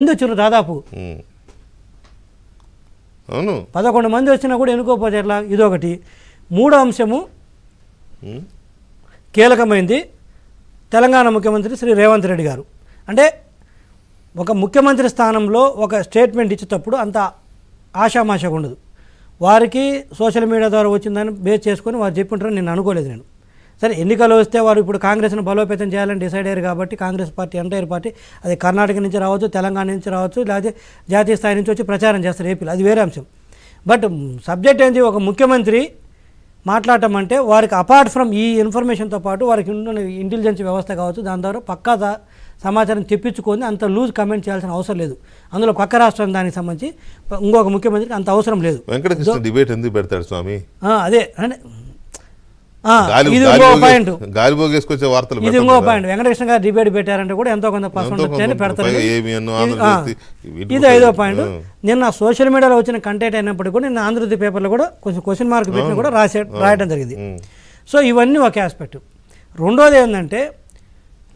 మంది వచ్చారు దాదాపు అవును పదకొండు మంది వచ్చినా కూడా ఎన్నుకోపోతే ఎట్లా ఇదొకటి మూడో అంశము కీలకమైంది తెలంగాణ ముఖ్యమంత్రి శ్రీ రేవంత్ రెడ్డి గారు అంటే ఒక ముఖ్యమంత్రి స్థానంలో ఒక స్టేట్మెంట్ ఇచ్చేటప్పుడు అంత ఆశామాషగా ఉండదు వారికి సోషల్ మీడియా ద్వారా వచ్చిందని బేస్ చేసుకొని వారు చెప్పింటారని నేను అనుకోలేదు నేను సరే ఎన్నికలు వస్తే వారు ఇప్పుడు కాంగ్రెస్ను బలోపేతం చేయాలని డిసైడ్ అయ్యారు కాబట్టి కాంగ్రెస్ పార్టీ ఎంటైర్ పార్టీ అది కర్ణాటక నుంచి రావచ్చు తెలంగాణ నుంచి రావచ్చు లేకపోతే జాతీయ స్థాయి నుంచి వచ్చి ప్రచారం చేస్తారు ఏపీలో అది వేరే అంశం బట్ సబ్జెక్ట్ ఏంటి ఒక ముఖ్యమంత్రి మాట్లాడటం అంటే వారికి అపార్ట్ ఫ్రమ్ ఈ ఇన్ఫర్మేషన్తో పాటు వారికి ఉన్న ఇంటెలిజెన్స్ వ్యవస్థ కావచ్చు దాని ద్వారా పక్కా సమాచారం తెప్పించుకొని అంత లూజ్ కమెంట్ చేయాల్సిన అవసరం లేదు అందులో పక్క రాష్ట్రం దానికి సంబంధించి ఇంకొక ముఖ్యమంత్రికి అంత అవసరం లేదు వెంకటకృష్ణ డిబేట్ ఎందుకు పెడతాడు స్వామి అదే అంటే గాలి వార్తలు ఇది ఇంకో పాయింట్ వెంకటకృష్ణ గారు డిబేట్ పెట్టారంటే కూడా ఎంతో కొంత పర్సెంట్ పెడతారు ఇది ఐదో పాయింట్ నిన్న సోషల్ మీడియాలో వచ్చిన కంటెంట్ అయినప్పటికీ కూడా నిన్న ఆంధ్రజ్యోతి పేపర్లో కూడా కొంచెం క్వశ్చన్ మార్క్ పెట్టిన కూడా రాసే రాయడం జరిగింది సో ఇవన్నీ ఒక ఆస్పెక్ట్ రెండోది ఏంటంటే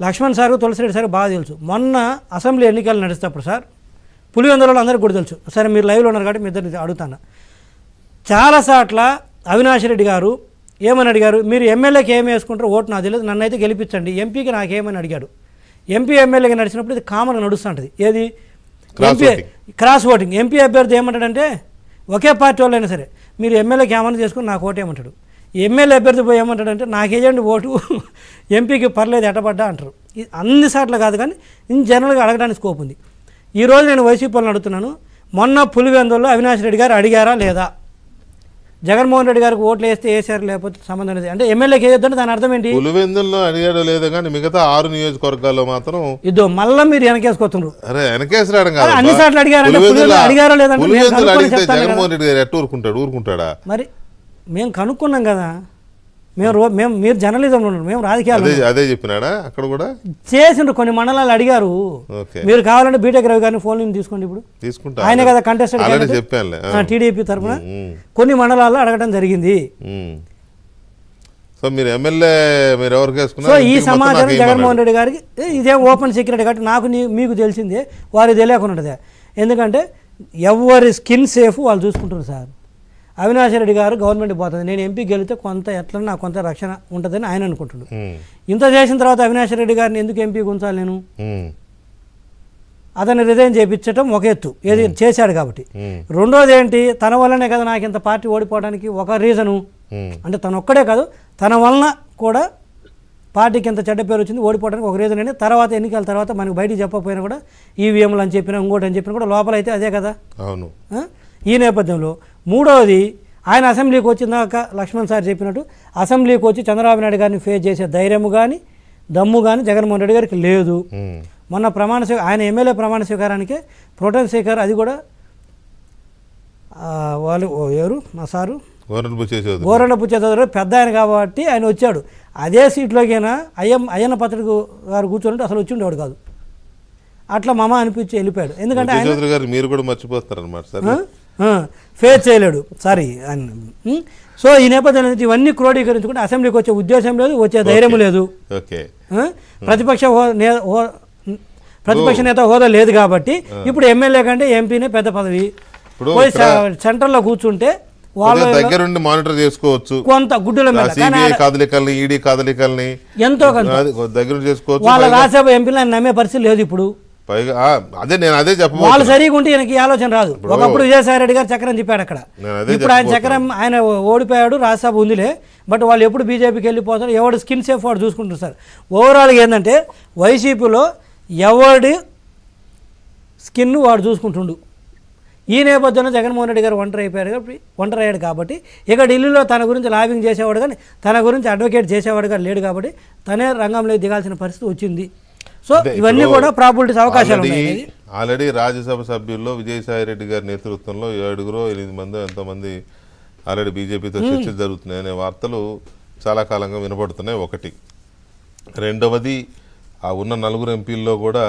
లక్ష్మణ్ సార్ తులసిరెడ్డి సార్ బాగా తెలుసు మొన్న అసెంబ్లీ ఎన్నికలు నడిచేటప్పుడు సార్ పులివెందులలో అందరికీ కూడా తెలుసు సరే మీరు లైవ్లో ఉన్నారు కాబట్టి మీ ఇద్దరు అడుగుతాను చాలా సార్ల అవినాష్ రెడ్డి గారు ఏమని అడిగారు మీరు ఎమ్మెల్యేకి ఏమి వేసుకుంటారో ఓటు నాకు తెలియదు నన్ను అయితే గెలిపించండి ఎంపీకి నాకేమని అడిగాడు ఎంపీ ఎమ్మెల్యేగా నడిచినప్పుడు ఇది కామన్గా నడుస్తుంటుంది ఏది ఎంపీ క్రాస్ ఓటింగ్ ఎంపీ అభ్యర్థి ఏమంటాడంటే ఒకే పార్టీ వాళ్ళైనా సరే మీరు ఎమ్మెల్యేకి ఏమన్నా చేసుకుని నాకు ఓటు ఏమంటాడు ఎమ్మెల్యే అభ్యర్థి పోయి ఏమంటాడంటే ఏజెంట్ ఓటు ఎంపీకి పర్లేదు ఎటపడ్డా అంటారు అన్ని అన్నిసార్లు కాదు కానీ ఇన్ జనరల్గా అడగడానికి స్కోప్ ఉంది ఈరోజు నేను వాళ్ళని అడుగుతున్నాను మొన్న పులివెందుల్లో అవినాష్ రెడ్డి గారు అడిగారా లేదా జగన్మోహన్ రెడ్డి గారికి ఓట్లు వేస్తే వేసారు లేకపోతే సంబంధం లేదు అంటే ఎమ్మెల్యేకి వేయొద్దంటే దాని అర్థం ఏంటి పులివెందుల్లో అడిగాడు లేదు కానీ మిగతా ఆరు నియోజకవర్గాల్లో మాత్రం ఇదో మళ్ళీ మీరు వెనకేసుకొస్తున్నారు అరే వెనకేసరాడు కాదు అన్ని సార్లు అడిగారు అడిగారో లేదంటే జగన్మోహన్ రెడ్డి గారు ఎట్టు ఊరుకుంటాడు ఊరుకుంటాడా మరి మేము కనుక్కున్నాం కదా మేము మేము మీరు జర్నలిజం ఉన్నారు మేము రాజకీయాలు అదే అక్కడ కూడా చేసిండ్రు కొన్ని మండలాలు అడిగారు మీరు కావాలంటే బీటెక్ రవి గారిని ఫోన్ తీసుకోండి ఇప్పుడు ఆయన కదా కంటెస్టెంట్ టీడీపీ తరఫున కొన్ని మండలాల్లో అడగడం జరిగింది సో మీరు సో ఈ సమాచారం జగన్మోహన్ రెడ్డి గారికి ఇదే ఓపెన్ సీక్రెట్ కాబట్టి నాకు మీకు తెలిసిందే వారికి తెలియకుండా ఎందుకంటే ఎవరి స్కిన్ సేఫ్ వాళ్ళు చూసుకుంటారు సార్ అవినాష్ రెడ్డి గారు గవర్నమెంట్ పోతుంది నేను ఎంపీ గెలితే కొంత ఎట్లా నాకు కొంత రక్షణ ఉంటుందని ఆయన అనుకుంటున్నాడు ఇంత చేసిన తర్వాత అవినాష్ రెడ్డి గారిని ఎందుకు ఎంపీ గుంచాలి నేను అతన్ని హృదయం చేయించడం ఒక ఎత్తు ఏది చేశాడు కాబట్టి రెండోది ఏంటి తన వల్లనే కదా నాకు ఇంత పార్టీ ఓడిపోవడానికి ఒక రీజను అంటే తను ఒక్కడే కాదు తన వలన కూడా పార్టీకి ఇంత చెడ్డ పేరు వచ్చింది ఓడిపోవడానికి ఒక రీజన్ అండి తర్వాత ఎన్నికల తర్వాత మనకు బయటికి చెప్పకపోయినా కూడా ఈవీఎంలు అని చెప్పినా ఇంకోటి అని చెప్పినా కూడా లోపల అయితే అదే కదా అవును ఈ నేపథ్యంలో మూడవది ఆయన అసెంబ్లీకి వచ్చిందాక లక్ష్మణ్ సార్ చెప్పినట్టు అసెంబ్లీకి వచ్చి చంద్రబాబు నాయుడు గారిని ఫేస్ చేసే ధైర్యము కానీ దమ్ము కానీ జగన్మోహన్ రెడ్డి గారికి లేదు మొన్న ప్రమాణ స్వీకారం ఆయన ఎమ్మెల్యే ప్రమాణ స్వీకారానికి ప్రోటన్ స్వీకారం అది కూడా వాళ్ళు ఎవరు మా సారు గోరణ పుచ్చేదారు పెద్ద ఆయన కాబట్టి ఆయన వచ్చాడు అదే సీట్లోకైనా అయ్యం అయ్యన్న పత్రిక గారు కూర్చుంటే అసలు వచ్చి ఉండేవాడు కాదు అట్లా మమ అనిపించి వెళ్ళిపోయాడు ఎందుకంటే మీరు కూడా మర్చిపోతారు అనమాట సార్ ఫేస్ చేయలేడు సారీ సో ఈ నేపథ్యంలో ఇవన్నీ క్రోడీకరించుకుంటే అసెంబ్లీకి వచ్చే ఉద్దేశం లేదు వచ్చే ధైర్యం లేదు ప్రతిపక్ష ప్రతిపక్ష నేత హోదా లేదు కాబట్టి ఇప్పుడు ఎమ్మెల్యే కంటే ఎంపీనే పెద్ద పదవి సెంట్రల్ కూర్చుంటే వాళ్ళ దగ్గరుండి మానిటర్ చేసుకోవచ్చు కొంత గుడ్డల కదలికల్ని ఈడీ కదలికల్ని ఎంతో దగ్గర చేసుకోవచ్చు వాళ్ళ రాజ్యసభ ఎంపీలు నమ్మే పరిస్థితి లేదు ఇప్పుడు పైగా అదే నేను అదే చెప్ప వాళ్ళు సరిగా ఉంటే ఈయనకి ఆలోచన రాదు ఒకప్పుడు విజయసాయిరెడ్డి గారు చక్రం చెప్పాడు అక్కడ ఇప్పుడు ఆయన చక్రం ఆయన ఓడిపోయాడు రాజ్యసభ ఉందిలే బట్ వాళ్ళు ఎప్పుడు బీజేపీకి వెళ్ళిపోతారు ఎవడు స్కిన్ సేఫ్ వాడు చూసుకుంటారు సార్ ఓవరాల్గా ఏంటంటే వైసీపీలో ఎవడి స్కిన్ వాడు చూసుకుంటుండు ఈ నేపథ్యంలో జగన్మోహన్ రెడ్డి గారు ఒంటరి అయిపోయాడు కాబట్టి ఒంటరి అయ్యాడు కాబట్టి ఇక ఢిల్లీలో తన గురించి లాబింగ్ చేసేవాడు కానీ తన గురించి అడ్వకేట్ చేసేవాడు కానీ లేడు కాబట్టి తనే రంగంలో దిగాల్సిన పరిస్థితి వచ్చింది సో ఇవన్నీ కూడా ప్రాబిలిటీస్ అవకాశాలు ఆల్రెడీ రాజ్యసభ సభ్యుల్లో విజయసాయి రెడ్డి గారి నేతృత్వంలో ఏడుగురు ఎనిమిది మంది ఎంతోమంది ఆల్రెడీ బీజేపీతో చర్చలు జరుగుతున్నాయి అనే వార్తలు చాలా కాలంగా వినపడుతున్నాయి ఒకటి రెండవది ఆ ఉన్న నలుగురు ఎంపీల్లో కూడా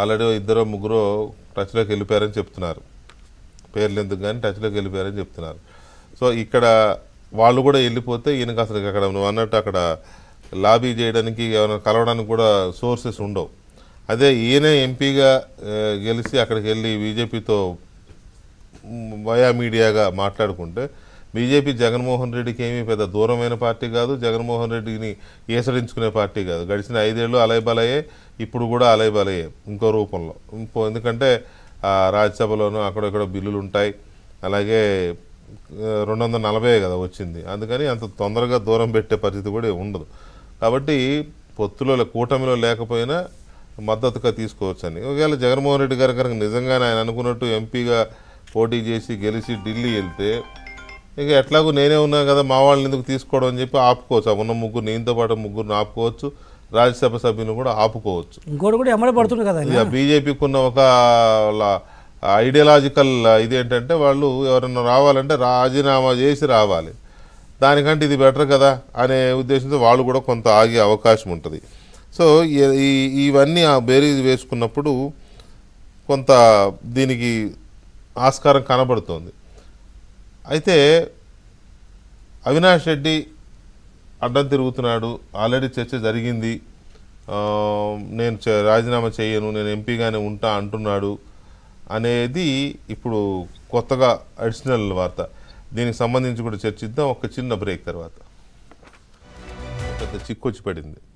ఆల్రెడీ ఇద్దరు ముగ్గురు టచ్లోకి వెళ్ళిపోయారని చెప్తున్నారు పేర్లు ఎందుకు కానీ టచ్లోకి వెళ్ళిపోయారని చెప్తున్నారు సో ఇక్కడ వాళ్ళు కూడా వెళ్ళిపోతే ఈయనకు అసలు అక్కడ నువ్వు అన్నట్టు అక్కడ లాబీ చేయడానికి ఏమైనా కలవడానికి కూడా సోర్సెస్ ఉండవు అదే ఈయనే ఎంపీగా గెలిచి అక్కడికి వెళ్ళి బీజేపీతో వయా మీడియాగా మాట్లాడుకుంటే బీజేపీ జగన్మోహన్ రెడ్డికి ఏమీ పెద్ద దూరమైన పార్టీ కాదు జగన్మోహన్ రెడ్డిని ఏసరించుకునే పార్టీ కాదు గడిచిన ఐదేళ్ళు అలయబలయే ఇప్పుడు కూడా అలయబలయే ఇంకో రూపంలో ఇంకో ఎందుకంటే రాజ్యసభలోనూ అక్కడక్కడ బిల్లులు ఉంటాయి అలాగే రెండు వందల నలభై కదా వచ్చింది అందుకని అంత తొందరగా దూరం పెట్టే పరిస్థితి కూడా ఉండదు కాబట్టి పొత్తులో కూటమిలో లేకపోయినా మద్దతుగా తీసుకోవచ్చని ఒకవేళ జగన్మోహన్ రెడ్డి గారు కనుక నిజంగానే ఆయన అనుకున్నట్టు ఎంపీగా పోటీ చేసి గెలిచి ఢిల్లీ వెళ్తే ఇక ఎట్లాగూ నేనే ఉన్నా కదా మా వాళ్ళని ఎందుకు తీసుకోవడం అని చెప్పి ఆపుకోవచ్చు ఉన్న ముగ్గురు నేనుతో పాటు ముగ్గురిని ఆపుకోవచ్చు రాజ్యసభ సభ్యులను కూడా ఆపుకోవచ్చు ఇంకోటి కూడా ఎమ్మెల్యే పడుతుంది కదా ఇక బీజేపీకి ఉన్న ఒక ఐడియాలజికల్ ఏంటంటే వాళ్ళు ఎవరన్నా రావాలంటే రాజీనామా చేసి రావాలి దానికంటే ఇది బెటర్ కదా అనే ఉద్దేశంతో వాళ్ళు కూడా కొంత ఆగే అవకాశం ఉంటుంది సో ఈ ఇవన్నీ ఆ బేరీజ్ వేసుకున్నప్పుడు కొంత దీనికి ఆస్కారం కనబడుతోంది అయితే అవినాష్ రెడ్డి అడ్డం తిరుగుతున్నాడు ఆల్రెడీ చర్చ జరిగింది నేను రాజీనామా చేయను నేను ఎంపీగానే ఉంటా అంటున్నాడు అనేది ఇప్పుడు కొత్తగా అడిషనల్ వార్త దీనికి సంబంధించి కూడా చర్చిద్దాం ఒక చిన్న బ్రేక్ తర్వాత పెద్ద చిక్కొచ్చి పడింది